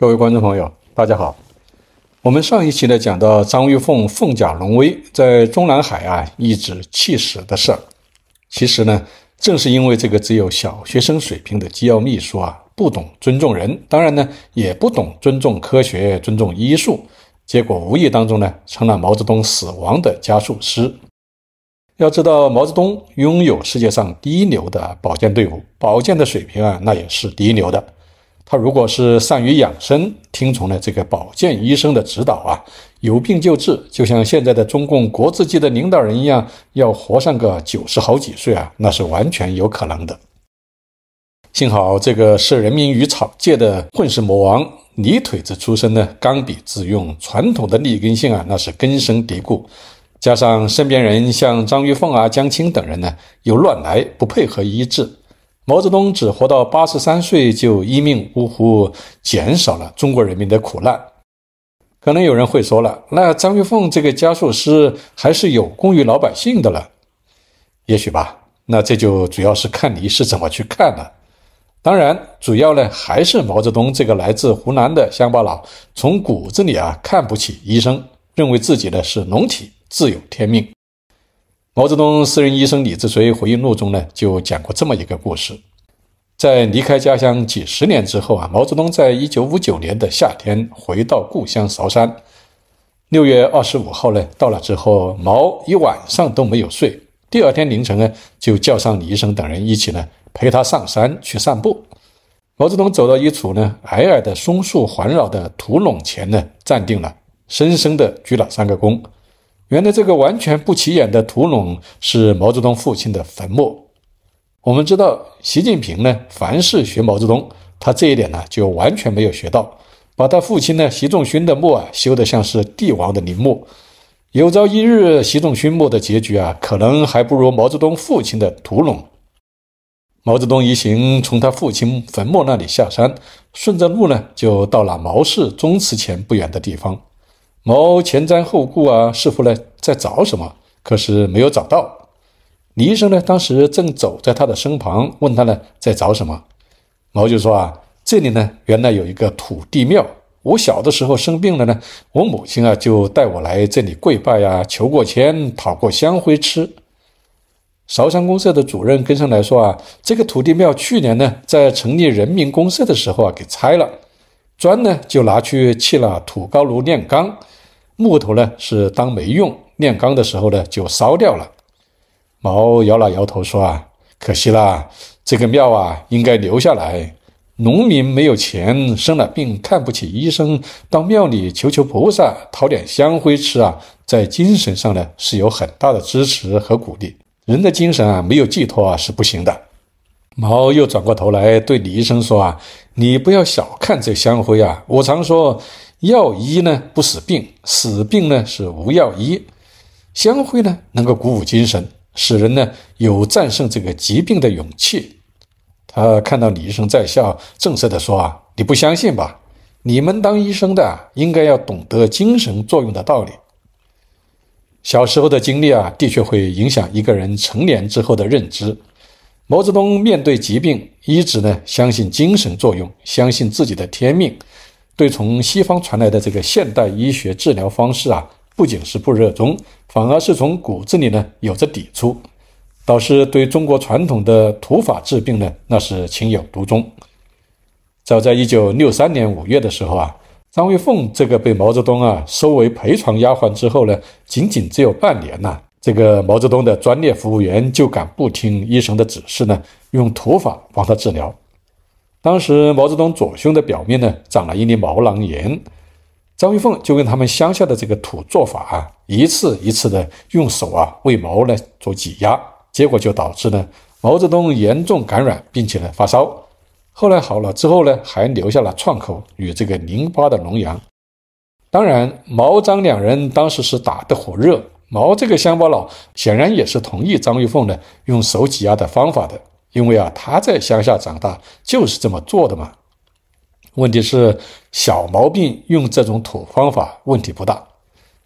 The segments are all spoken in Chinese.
各位观众朋友，大家好。我们上一期呢讲到张玉凤凤甲龙威在中南海啊一指气死的事儿。其实呢，正是因为这个只有小学生水平的机要秘书啊，不懂尊重人，当然呢也不懂尊重科学、尊重医术，结果无意当中呢成了毛泽东死亡的加速师。要知道，毛泽东拥有世界上第一流的保健队伍，保健的水平啊，那也是第一流的。他如果是善于养生，听从了这个保健医生的指导啊，有病就治，就像现在的中共国字界的领导人一样，要活上个九十好几岁啊，那是完全有可能的。幸好这个视人民于草芥的混世魔王泥腿子出身呢，刚愎自用，传统的立根性啊，那是根深蒂固，加上身边人像张玉凤啊、江青等人呢，又乱来不配合医治。毛泽东只活到八十三岁就一命呜呼，减少了中国人民的苦难。可能有人会说了，那张玉凤这个家术师还是有功于老百姓的了。也许吧。那这就主要是看你是怎么去看了。当然，主要呢还是毛泽东这个来自湖南的乡巴佬，从骨子里啊看不起医生，认为自己呢是龙体，自有天命。毛泽东私人医生李志随回忆录中呢，就讲过这么一个故事。在离开家乡几十年之后啊，毛泽东在一九五九年的夏天回到故乡韶山。六月二十五号呢，到了之后，毛一晚上都没有睡。第二天凌晨呢，就叫上李医生等人一起呢，陪他上山去散步。毛泽东走到一处呢，矮矮的松树环绕的土垄前呢，站定了，深深地鞠了三个躬。原来这个完全不起眼的土垄是毛泽东父亲的坟墓。我们知道，习近平呢，凡是学毛泽东，他这一点呢就完全没有学到，把他父亲呢，习仲勋的墓啊，修得像是帝王的陵墓。有朝一日，习仲勋墓的结局啊，可能还不如毛泽东父亲的土垄。毛泽东一行从他父亲坟墓那里下山，顺着路呢，就到了毛氏宗祠前不远的地方。毛前瞻后顾啊，似乎呢在找什么，可是没有找到。李医生呢，当时正走在他的身旁，问他呢在找什么。毛就说啊，这里呢原来有一个土地庙，我小的时候生病了呢，我母亲啊就带我来这里跪拜呀，求过签，讨过香灰吃。韶山公社的主任跟上来说啊，这个土地庙去年呢在成立人民公社的时候啊给拆了，砖呢就拿去砌了土高炉炼钢。木头呢是当没用，炼钢的时候呢就烧掉了。毛摇了摇头说：“啊，可惜啦，这个庙啊应该留下来。农民没有钱，生了病看不起医生，到庙里求求菩萨，讨点香灰吃啊，在精神上呢是有很大的支持和鼓励。人的精神啊没有寄托啊是不行的。”毛又转过头来对李医生说：“啊，你不要小看这香灰啊，我常说。”药医呢不死病，死病呢是无药医。香灰呢能够鼓舞精神，使人呢有战胜这个疾病的勇气。他看到李医生在笑，正色地说：“啊，你不相信吧？你们当医生的应该要懂得精神作用的道理。小时候的经历啊，的确会影响一个人成年之后的认知。”毛泽东面对疾病，一直呢相信精神作用，相信自己的天命。对从西方传来的这个现代医学治疗方式啊，不仅是不热衷，反而是从骨子里呢有着抵触，导致对中国传统的土法治病呢那是情有独钟。早在一九六三年五月的时候啊，张玉凤这个被毛泽东啊收为陪床丫鬟之后呢，仅仅只有半年呐，这个毛泽东的专列服务员就敢不听医生的指示呢，用土法帮他治疗。当时毛泽东左胸的表面呢长了一粒毛囊炎，张玉凤就用他们乡下的这个土做法啊，一次一次的用手啊为毛呢做挤压，结果就导致呢毛泽东严重感染，并且呢发烧。后来好了之后呢，还留下了创口与这个淋巴的脓疡。当然，毛张两人当时是打得火热，毛这个乡巴佬显然也是同意张玉凤呢用手挤压的方法的。因为啊，他在乡下长大，就是这么做的嘛。问题是小毛病用这种土方法问题不大，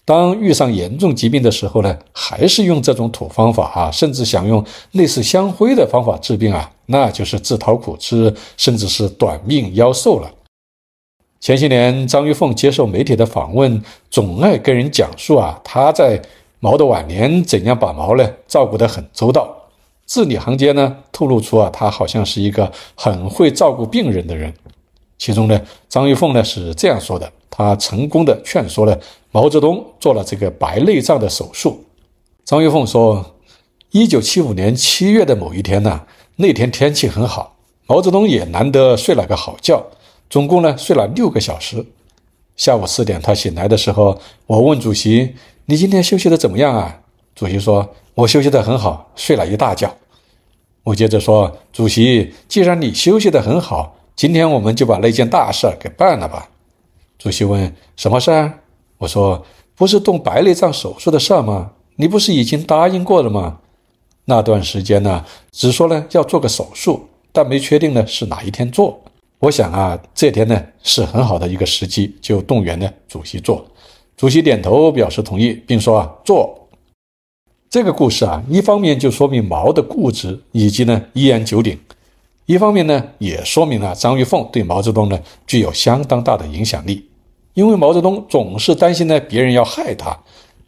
当遇上严重疾病的时候呢，还是用这种土方法啊，甚至想用类似香灰的方法治病啊，那就是自讨苦吃，甚至是短命夭寿了。前些年，张玉凤接受媒体的访问，总爱跟人讲述啊，她在毛的晚年怎样把毛呢照顾的很周到。字里行间呢，透露出啊，他好像是一个很会照顾病人的人。其中呢，张玉凤呢是这样说的：，他成功的劝说了毛泽东做了这个白内障的手术。张玉凤说，一九七五年七月的某一天呢，那天天气很好，毛泽东也难得睡了个好觉，总共呢睡了六个小时。下午四点他醒来的时候，我问主席：“你今天休息的怎么样啊？”主席说。我休息得很好，睡了一大觉。我接着说：“主席，既然你休息得很好，今天我们就把那件大事给办了吧。”主席问：“什么事儿？”我说：“不是动白内障手术的事吗？你不是已经答应过了吗？那段时间呢，只说呢要做个手术，但没确定呢是哪一天做。我想啊，这天呢是很好的一个时机，就动员呢主席做。主席点头表示同意，并说啊做。”这个故事啊，一方面就说明毛的固执以及呢一言九鼎，一方面呢也说明了张玉凤对毛泽东呢具有相当大的影响力，因为毛泽东总是担心呢别人要害他，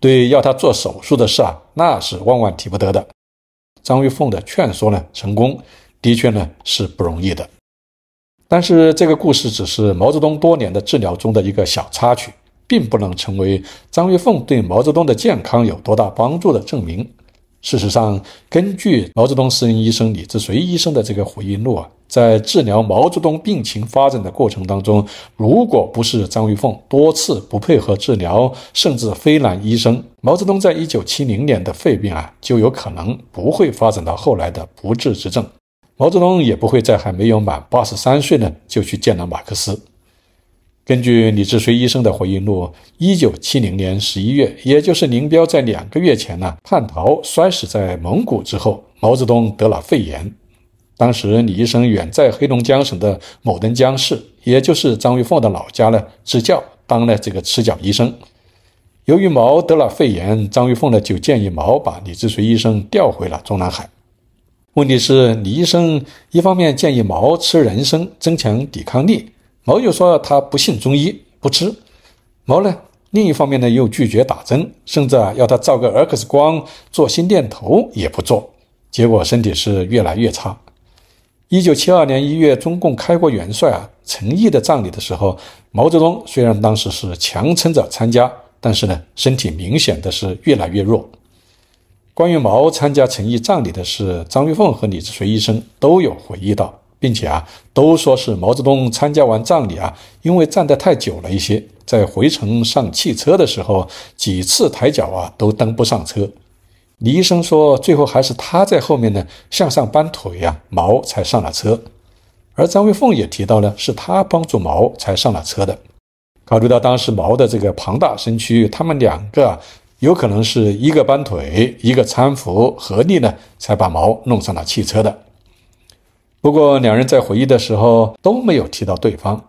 对要他做手术的事啊那是万万提不得的。张玉凤的劝说呢成功，的确呢是不容易的。但是这个故事只是毛泽东多年的治疗中的一个小插曲。并不能成为张玉凤对毛泽东的健康有多大帮助的证明。事实上，根据毛泽东私人医生李志绥医生的这个回忆录啊，在治疗毛泽东病情发展的过程当中，如果不是张玉凤多次不配合治疗，甚至非难医生，毛泽东在一九七零年的肺病啊，就有可能不会发展到后来的不治之症，毛泽东也不会在还没有满八十三岁呢，就去见了马克思。根据李志随医生的回忆录，一九七零年十一月，也就是林彪在两个月前呢叛逃摔死在蒙古之后，毛泽东得了肺炎。当时李医生远在黑龙江省的牡丹江市，也就是张玉凤的老家呢，支教当了这个赤脚医生。由于毛得了肺炎，张玉凤呢就建议毛把李志随医生调回了中南海。问题是，李医生一方面建议毛吃人参增强抵抗力。毛就说他不信中医，不吃。毛呢？另一方面呢，又拒绝打针，甚至啊要他照个 X 光、做心电图也不做，结果身体是越来越差。一九七二年一月，中共开国元帅啊陈毅的葬礼的时候，毛泽东虽然当时是强撑着参加，但是呢，身体明显的是越来越弱。关于毛参加陈毅葬礼的事，张玉凤和李志学医生都有回忆到。并且啊，都说是毛泽东参加完葬礼啊，因为站得太久了一些，在回城上汽车的时候，几次抬脚啊都登不上车。李医生说，最后还是他在后面呢向上搬腿啊，毛才上了车。而张卫凤也提到呢，是他帮助毛才上了车的。考虑到当时毛的这个庞大身躯，他们两个有可能是一个搬腿，一个搀扶，合力呢才把毛弄上了汽车的。不过，两人在回忆的时候都没有提到对方。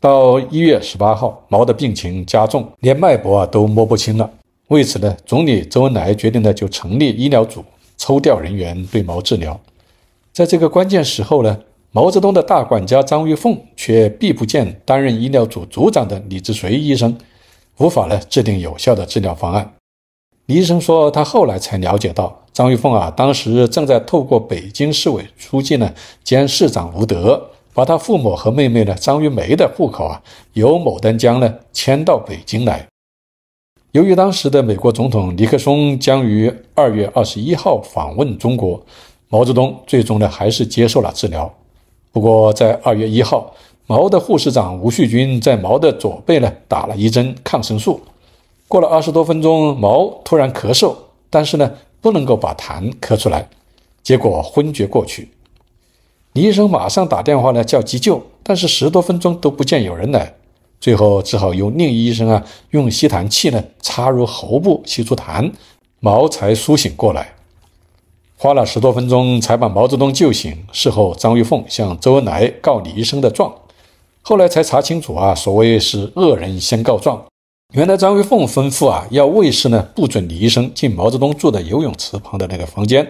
到一月十八号，毛的病情加重，连脉搏啊都摸不清了。为此呢，总理周恩来决定呢就成立医疗组，抽调人员对毛治疗。在这个关键时候呢，毛泽东的大管家张玉凤却避不见担任医疗组组长的李志绥医生，无法呢制定有效的治疗方案。李医生说，他后来才了解到，张玉凤啊，当时正在透过北京市委书记呢兼市长吴德，把他父母和妹妹呢张玉梅的户口啊，由牡丹江呢迁到北京来。由于当时的美国总统尼克松将于二月二十一号访问中国，毛泽东最终呢还是接受了治疗。不过在二月一号，毛的护士长吴旭军在毛的左背呢打了一针抗生素。过了二十多分钟，毛突然咳嗽，但是呢，不能够把痰咳出来，结果昏厥过去。李医生马上打电话呢叫急救，但是十多分钟都不见有人来，最后只好由另一医生啊用吸痰器呢插入喉部吸出痰，毛才苏醒过来。花了十多分钟才把毛泽东救醒。事后，张玉凤向周恩来告李医生的状，后来才查清楚啊，所谓是恶人先告状。原来张玉凤吩咐啊，要卫士呢不准李医生进毛泽东住的游泳池旁的那个房间，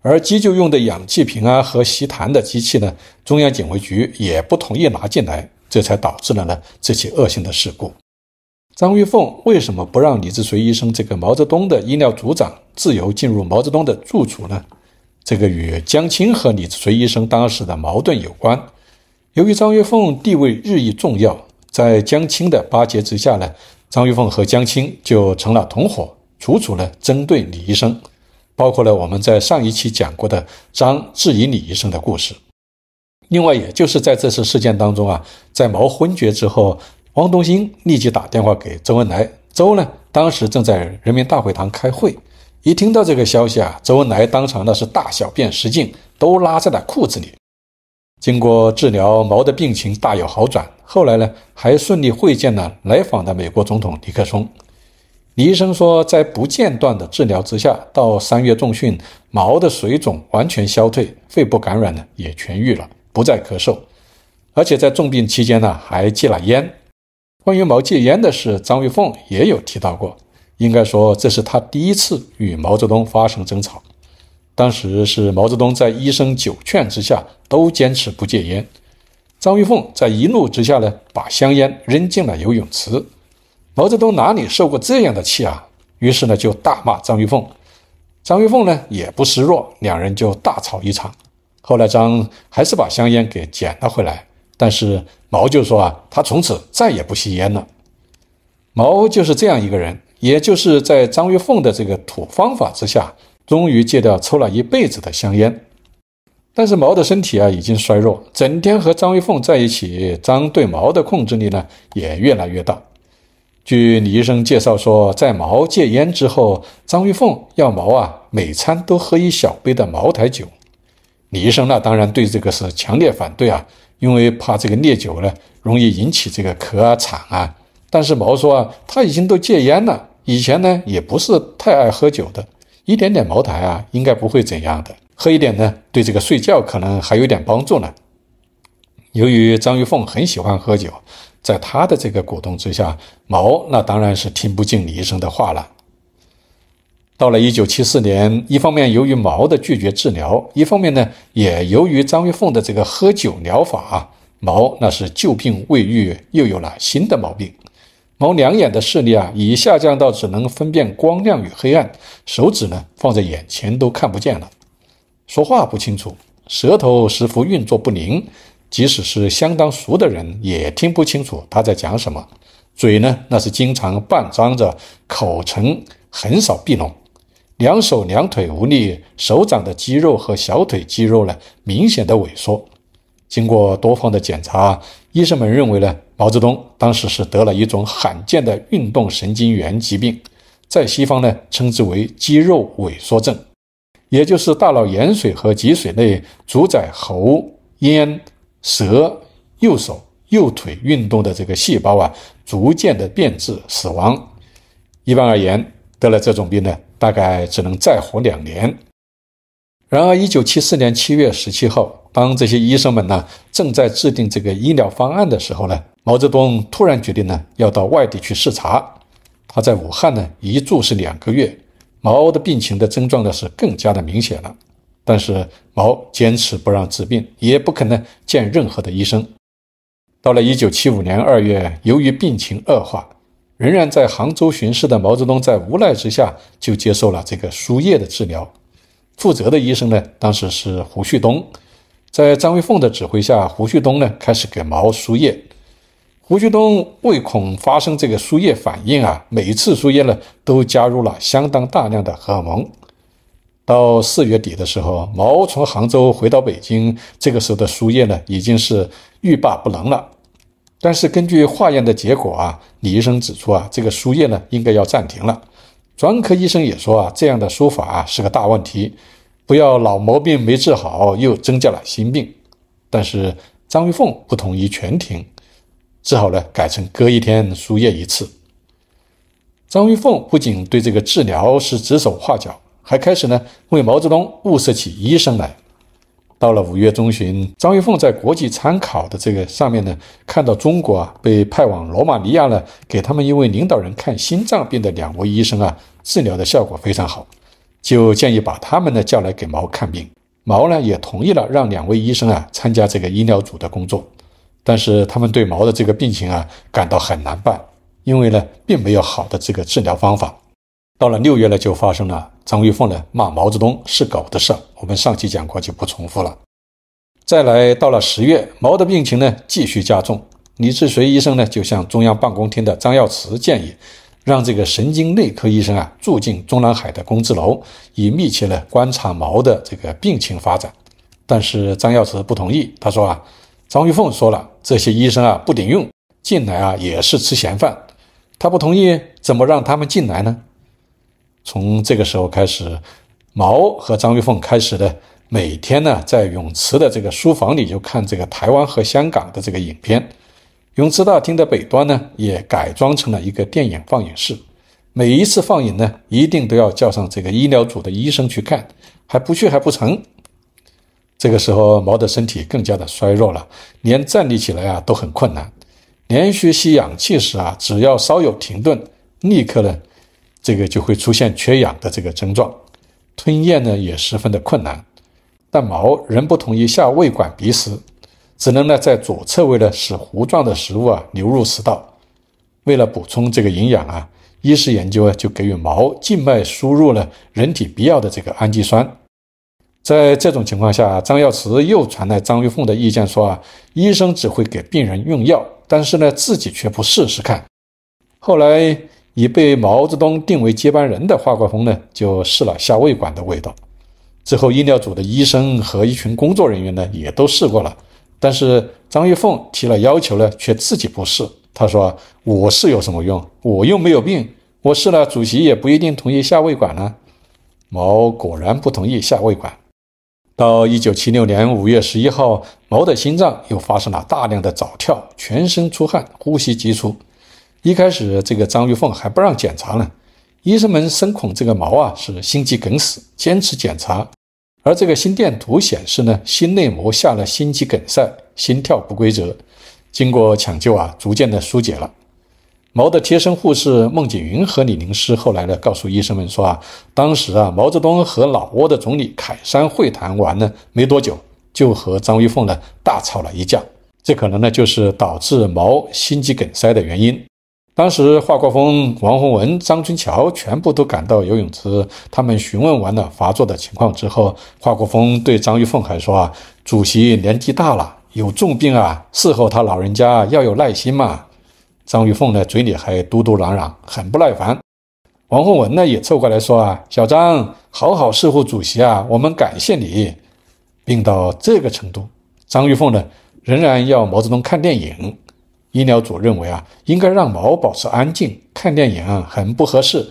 而急救用的氧气瓶啊和吸痰的机器呢，中央警卫局也不同意拿进来，这才导致了呢这起恶性的事故。张玉凤为什么不让李志随医生这个毛泽东的医疗组长自由进入毛泽东的住处呢？这个与江青和李志随医生当时的矛盾有关。由于张玉凤地位日益重要，在江青的巴结之下呢。张玉凤和江青就成了同伙，处处呢针对李医生，包括了我们在上一期讲过的张质疑李医生的故事。另外，也就是在这次事件当中啊，在毛昏厥之后，汪东兴立即打电话给周恩来，周呢当时正在人民大会堂开会，一听到这个消息啊，周恩来当场那是大小便失禁，都拉在了裤子里。经过治疗，毛的病情大有好转。后来呢，还顺利会见了来访的美国总统尼克松。李医生说，在不间断的治疗之下，到三月中旬，毛的水肿完全消退，肺部感染呢也痊愈了，不再咳嗽。而且在重病期间呢，还戒了烟。关于毛戒烟的事，张玉凤也有提到过。应该说，这是他第一次与毛泽东发生争吵。当时是毛泽东在医生九劝之下都坚持不戒烟，张玉凤在一怒之下呢，把香烟扔进了游泳池。毛泽东哪里受过这样的气啊？于是呢，就大骂张玉凤。张玉凤呢也不示弱，两人就大吵一场。后来张还是把香烟给捡了回来，但是毛就说啊，他从此再也不吸烟了。毛就是这样一个人，也就是在张玉凤的这个土方法之下。终于戒掉抽了一辈子的香烟，但是毛的身体啊已经衰弱，整天和张玉凤在一起，张对毛的控制力呢也越来越大。据李医生介绍说，在毛戒烟之后，张玉凤要毛啊每餐都喝一小杯的茅台酒。李医生那当然对这个是强烈反对啊，因为怕这个烈酒呢容易引起这个咳啊、喘啊。但是毛说啊，他已经都戒烟了，以前呢也不是太爱喝酒的。一点点茅台啊，应该不会怎样的。喝一点呢，对这个睡觉可能还有点帮助呢。由于张玉凤很喜欢喝酒，在他的这个鼓动之下，毛那当然是听不进李医生的话了。到了一九七四年，一方面由于毛的拒绝治疗，一方面呢，也由于张玉凤的这个喝酒疗法，毛那是旧病未愈，又有了新的毛病。某两眼的视力啊，已下降到只能分辨光亮与黑暗。手指呢，放在眼前都看不见了。说话不清楚，舌头似乎运作不灵，即使是相当熟的人，也听不清楚他在讲什么。嘴呢，那是经常半张着，口唇很少闭拢。两手两腿无力，手掌的肌肉和小腿肌肉呢，明显的萎缩。经过多方的检查，医生们认为呢，毛泽东当时是得了一种罕见的运动神经元疾病，在西方呢称之为肌肉萎缩症，也就是大脑盐水和脊髓内主宰喉、咽、舌、右手、右腿运动的这个细胞啊，逐渐的变质死亡。一般而言，得了这种病呢，大概只能再活两年。然而，一九七四年七月十七号，当这些医生们呢正在制定这个医疗方案的时候呢，毛泽东突然决定呢要到外地去视察。他在武汉呢一住是两个月，毛的病情的症状呢是更加的明显了。但是毛坚持不让治病，也不可能见任何的医生。到了一九七五年二月，由于病情恶化，仍然在杭州巡视的毛泽东在无奈之下就接受了这个输液的治疗。负责的医生呢，当时是胡旭东，在张卫凤的指挥下，胡旭东呢开始给毛输液。胡旭东为恐发生这个输液反应啊，每次输液呢都加入了相当大量的荷尔蒙。到四月底的时候，毛从杭州回到北京，这个时候的输液呢已经是欲罢不能了。但是根据化验的结果啊，李医生指出啊，这个输液呢应该要暂停了。专科医生也说啊，这样的输法啊是个大问题，不要老毛病没治好又增加了新病。但是张玉凤不同意全停，只好呢改成隔一天输液一次。张玉凤不仅对这个治疗是指手画脚，还开始呢为毛泽东物色起医生来。到了五月中旬，张玉凤在国际参考的这个上面呢，看到中国啊被派往罗马尼亚呢，给他们一位领导人看心脏病的两位医生啊，治疗的效果非常好，就建议把他们呢叫来给毛看病。毛呢也同意了，让两位医生啊参加这个医疗组的工作，但是他们对毛的这个病情啊感到很难办，因为呢并没有好的这个治疗方法。到了六月呢，就发生了张玉凤呢骂毛泽东是狗的事儿。我们上期讲过，就不重复了。再来到了十月，毛的病情呢继续加重。李志绥医生呢就向中央办公厅的张耀祠建议，让这个神经内科医生啊住进中南海的公字楼，以密切呢观察毛的这个病情发展。但是张耀祠不同意，他说啊，张玉凤说了，这些医生啊不顶用，进来啊也是吃闲饭。他不同意，怎么让他们进来呢？从这个时候开始，毛和张玉凤开始呢，每天呢在泳池的这个书房里就看这个台湾和香港的这个影片。泳池大厅的北端呢也改装成了一个电影放映室，每一次放映呢，一定都要叫上这个医疗组的医生去看，还不去还不成。这个时候，毛的身体更加的衰弱了，连站立起来啊都很困难，连续吸氧气时啊，只要稍有停顿，立刻呢。这个就会出现缺氧的这个症状，吞咽呢也十分的困难，但毛仍不同意下胃管鼻食，只能呢在左侧位呢使糊状的食物啊流入食道。为了补充这个营养啊，医师研究啊就给予毛静脉输入了人体必要的这个氨基酸。在这种情况下，张耀慈又传来张玉凤的意见说啊，医生只会给病人用药，但是呢自己却不试试看。后来。已被毛泽东定为接班人的华国锋呢，就试了下胃管的味道。之后医疗组的医生和一群工作人员呢，也都试过了。但是张玉凤提了要求呢，却自己不试。他说：“我试有什么用？我又没有病。我试了，主席也不一定同意下胃管呢。”毛果然不同意下胃管。到一九七六年五月十一号，毛的心脏又发生了大量的早跳，全身出汗，呼吸急促。一开始，这个张玉凤还不让检查呢。医生们深恐这个毛啊是心肌梗死，坚持检查。而这个心电图显示呢，心内膜下了心肌梗塞，心跳不规则。经过抢救啊，逐渐的疏解了。毛的贴身护士孟景云和李宁师后来呢，告诉医生们说啊，当时啊，毛泽东和老挝的总理凯山会谈完呢，没多久就和张玉凤呢大吵了一架。这可能呢，就是导致毛心肌梗塞的原因。当时，华国锋、王洪文、张春桥全部都赶到游泳池。他们询问完了发作的情况之后，华国锋对张玉凤还说：“啊，主席年纪大了，有重病啊，伺候他老人家要有耐心嘛。”张玉凤呢，嘴里还嘟嘟囔囔，很不耐烦。王洪文呢，也凑过来说：“啊，小张，好好伺候主席啊，我们感谢你。病到这个程度，张玉凤呢，仍然要毛泽东看电影。”医疗组认为啊，应该让毛保持安静，看电影啊很不合适。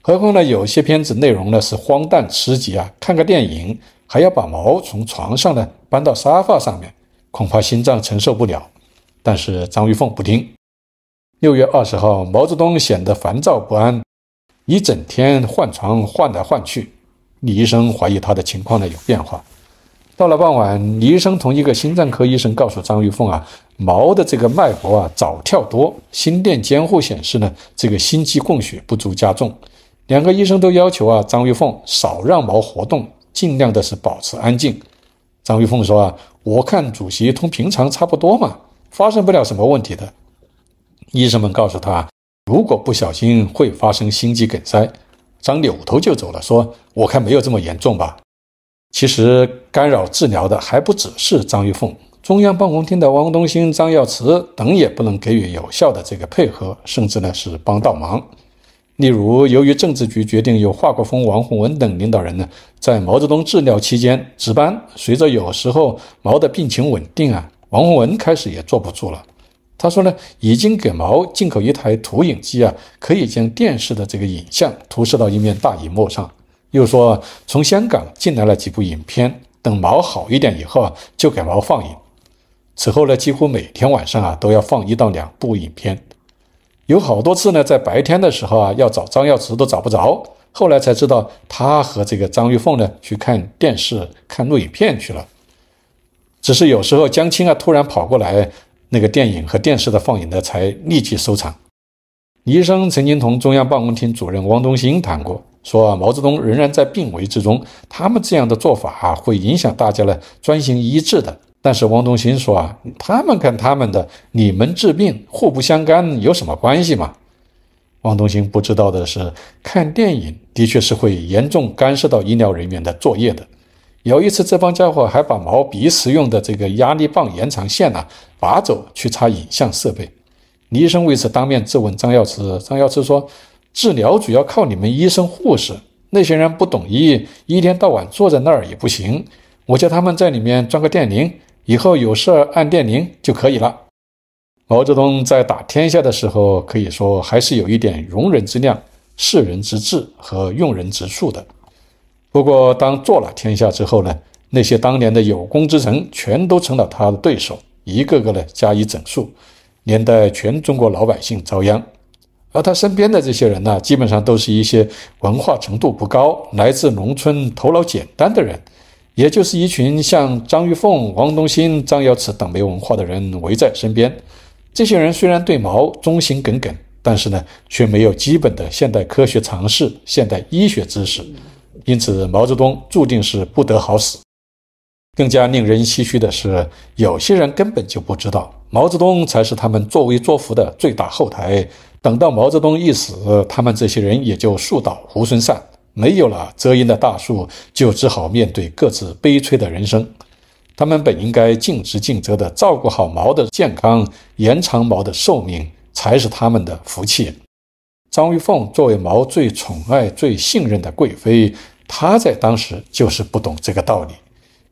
何况呢，有些片子内容呢是荒诞刺激啊，看个电影还要把毛从床上呢搬到沙发上面，恐怕心脏承受不了。但是张玉凤不听。六月二十号，毛泽东显得烦躁不安，一整天换床换来换去。李医生怀疑他的情况呢有变化。到了傍晚，李医生同一个心脏科医生告诉张玉凤啊。毛的这个脉搏啊，早跳多，心电监护显示呢，这个心肌供血不足加重。两个医生都要求啊，张玉凤少让毛活动，尽量的是保持安静。张玉凤说啊，我看主席同平常差不多嘛，发生不了什么问题的。医生们告诉他，如果不小心会发生心肌梗塞。张扭头就走了，说我看没有这么严重吧。其实干扰治疗的还不只是张玉凤。中央办公厅的汪东兴、张耀祠等也不能给予有效的这个配合，甚至呢是帮倒忙。例如，由于政治局决定由华国锋、王洪文等领导人呢在毛泽东治疗期间值班，随着有时候毛的病情稳定啊，王洪文开始也坐不住了。他说呢，已经给毛进口一台投影机啊，可以将电视的这个影像投射到一面大银幕上。又说从香港进来了几部影片，等毛好一点以后啊，就给毛放映。此后呢，几乎每天晚上啊都要放一到两部影片，有好多次呢，在白天的时候啊要找张耀慈都找不着，后来才知道他和这个张玉凤呢去看电视看录影片去了。只是有时候江青啊突然跑过来，那个电影和电视的放映呢才立即收场。李医生曾经同中央办公厅主任汪东兴谈过，说毛泽东仍然在病危之中，他们这样的做法啊会影响大家的专心医治的。但是汪东兴说啊，他们看他们的，你们治病互不相干，有什么关系嘛？汪东兴不知道的是，看电影的确是会严重干涉到医疗人员的作业的。有一次，这帮家伙还把毛鼻使用的这个压力棒延长线呢拔走去插影像设备。李医生为此当面质问张耀慈，张耀慈说，治疗主要靠你们医生护士，那些人不懂医，一天到晚坐在那儿也不行。我叫他们在里面装个电铃。以后有事儿按电铃就可以了。毛泽东在打天下的时候，可以说还是有一点容人之量、识人之智和用人之术的。不过，当做了天下之后呢，那些当年的有功之臣全都成了他的对手，一个个呢加以整肃，连带全中国老百姓遭殃。而他身边的这些人呢，基本上都是一些文化程度不高、来自农村、头脑简单的人。也就是一群像张玉凤、王东兴、张耀池等没文化的人围在身边。这些人虽然对毛忠心耿耿，但是呢，却没有基本的现代科学常识、现代医学知识，因此毛泽东注定是不得好死。更加令人唏嘘的是，有些人根本就不知道毛泽东才是他们作威作福的最大后台。等到毛泽东一死，他们这些人也就树倒猢狲散。没有了遮阴的大树，就只好面对各自悲催的人生。他们本应该尽职尽责地照顾好毛的健康，延长毛的寿命，才是他们的福气。张玉凤作为毛最宠爱、最信任的贵妃，她在当时就是不懂这个道理，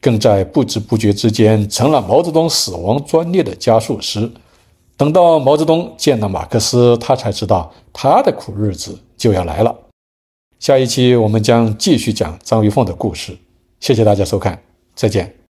更在不知不觉之间成了毛泽东死亡专列的加速师。等到毛泽东见了马克思，他才知道他的苦日子就要来了。下一期我们将继续讲张玉凤的故事，谢谢大家收看，再见。